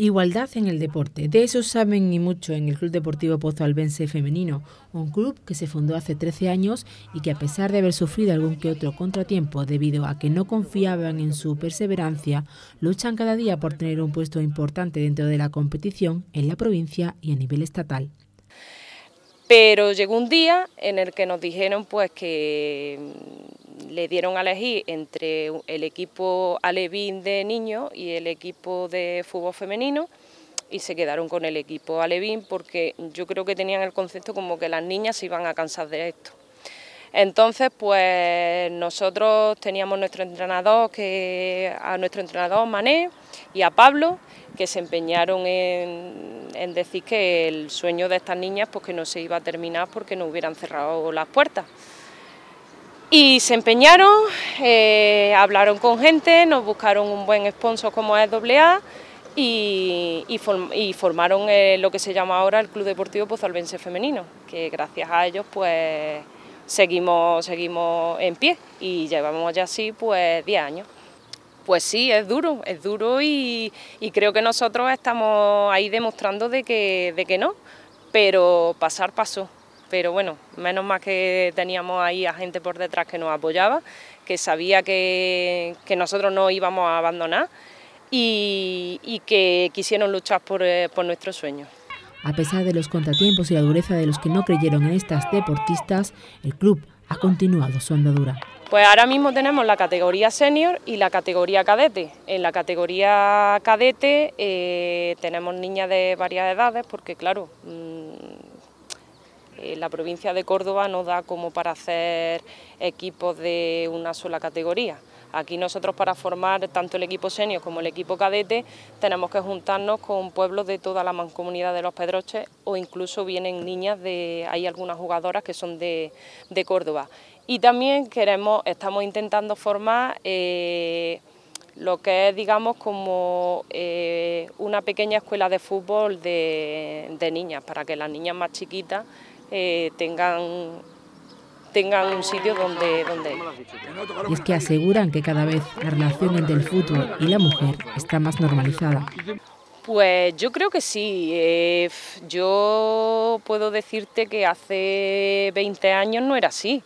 Igualdad en el deporte. De eso saben y mucho en el Club Deportivo Pozo Albense Femenino, un club que se fundó hace 13 años y que a pesar de haber sufrido algún que otro contratiempo debido a que no confiaban en su perseverancia, luchan cada día por tener un puesto importante dentro de la competición en la provincia y a nivel estatal. Pero llegó un día en el que nos dijeron pues que le dieron a elegir entre el equipo alevín de niños y el equipo de fútbol femenino y se quedaron con el equipo alevín porque yo creo que tenían el concepto como que las niñas se iban a cansar de esto. Entonces, pues nosotros teníamos nuestro entrenador que a nuestro entrenador Mané y a Pablo que se empeñaron en, en decir que el sueño de estas niñas pues que no se iba a terminar porque no hubieran cerrado las puertas. Y se empeñaron, eh, hablaron con gente, nos buscaron un buen sponsor como es AA y, formaron eh, lo que se llama ahora el Club Deportivo Pozalbense Femenino, que gracias a ellos pues seguimos, seguimos en pie y llevamos ya así pues 10 años. Pues sí, es duro, es duro y, creo que nosotros estamos ahí demostrando de que, de que no, pero pasar pasó pero bueno, menos más que teníamos ahí a gente por detrás que nos apoyaba, que sabía que, nosotros no íbamos a abandonar y, que quisieron luchar por, eh, por nuestro sueño. A pesar de los contratiempos y la dureza de los que no creyeron en estas deportistas, el club ha continuado su andadura. Pues ahora mismo tenemos la categoría senior y la categoría cadete. En la categoría cadete eh, tenemos niñas de varias edades porque, claro, eh, la provincia de Córdoba no da como para hacer equipos de una sola categoría. Aquí nosotros para formar tanto el equipo senior como el equipo cadete tenemos que juntarnos con pueblos de toda la mancomunidad de los Pedroches o incluso vienen niñas de, hay algunas jugadoras que son de, Córdoba. Y también queremos, estamos intentando formar eh, lo que es, digamos, como eh, una pequeña escuela de fútbol de, de niñas, para que las niñas más chiquitas eh, tengan tengan un sitio donde, donde Y es que aseguran que cada vez la relación entre el fútbol y la mujer está más normalizada. Pues yo creo que sí. Eh, yo puedo decirte que hace 20 años no era así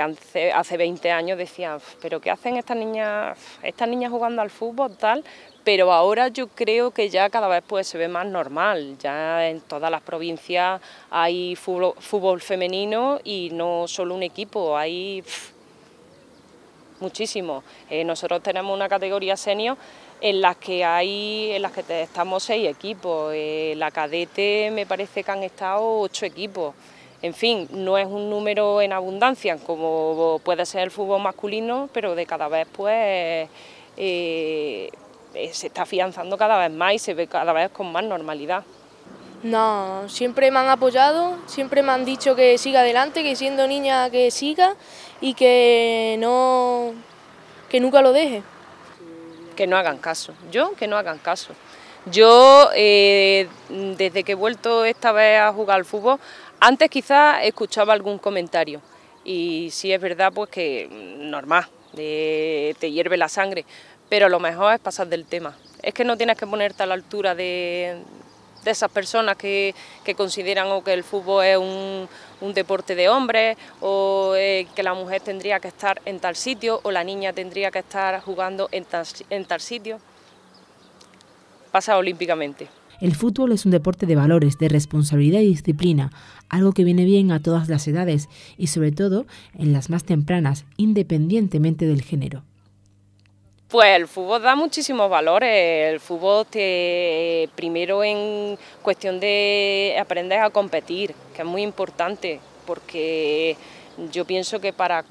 hace, hace 20 años decían, pero ¿qué hacen estas niñas, estas niñas jugando al fútbol tal? Pero ahora yo creo que ya cada vez pues, se ve más normal, ya en todas las provincias hay fútbol, femenino y no solo un equipo, hay muchísimo. Eh, nosotros tenemos una categoría senior en las que hay, en las que estamos seis equipos, eh, la cadete me parece que han estado ocho equipos en fin, no es un número en abundancia como puede ser el fútbol masculino, pero de cada vez pues eh, eh, se está afianzando cada vez más y se ve cada vez con más normalidad. No, siempre me han apoyado, siempre me han dicho que siga adelante, que siendo niña que siga y que no que nunca lo deje. Que no hagan caso, yo que no hagan caso. Yo, eh, desde que he vuelto esta vez a jugar al fútbol, antes quizás escuchaba algún comentario y si es verdad pues que normal, eh, te hierve la sangre, pero lo mejor es pasar del tema. Es que no tienes que ponerte a la altura de, esas personas que, consideran que el fútbol es un, deporte de hombres o eh, que la mujer tendría que estar en tal sitio o la niña tendría que estar jugando en en tal sitio. Pasa olímpicamente. El fútbol es un deporte de valores, de responsabilidad y disciplina, algo que viene bien a todas las edades y sobre todo en las más tempranas, independientemente del género. Pues el fútbol da muchísimos valores. El fútbol te primero en cuestión de aprender a competir, que es muy importante, porque yo pienso que para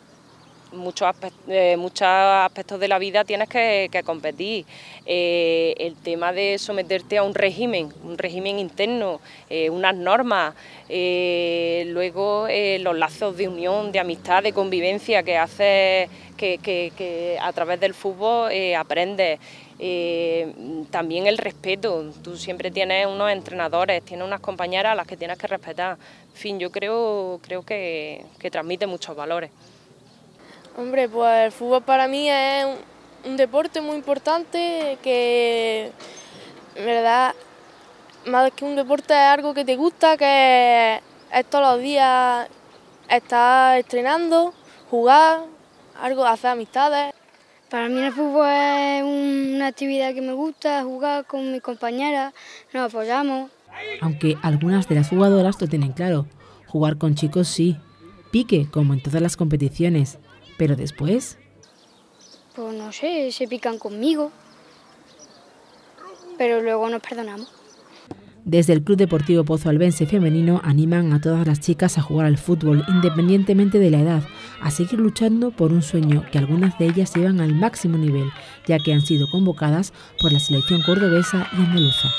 muchos, aspectos, eh, muchos aspectos de la vida tienes que, competir. Eh, el tema de someterte a un régimen, un régimen interno, eh, unas normas, luego los lazos de unión, de amistad, de convivencia que hace que, a través del fútbol aprendes. también el respeto. Tú siempre tienes unos entrenadores, tienes unas compañeras a las que tienes que respetar. En fin, yo creo, que transmite muchos valores. Hombre, pues el fútbol para mí es un, deporte muy importante que, en verdad, más que un deporte es algo que te gusta, que es todos los días estar estrenando, jugar, algo, hacer amistades. Para mí el fútbol es una actividad que me gusta, jugar con mis compañeras, nos apoyamos. Aunque algunas de las jugadoras lo tienen claro, jugar con chicos sí, pique como en todas las competiciones, pero después... Pues no sé, se pican conmigo. Pero luego nos perdonamos. Desde el Club Deportivo Pozo Albense Femenino animan a todas las chicas a jugar al fútbol independientemente de la edad, a seguir luchando por un sueño que algunas de ellas llevan al máximo nivel, ya que han sido convocadas por la selección cordobesa y andaluza.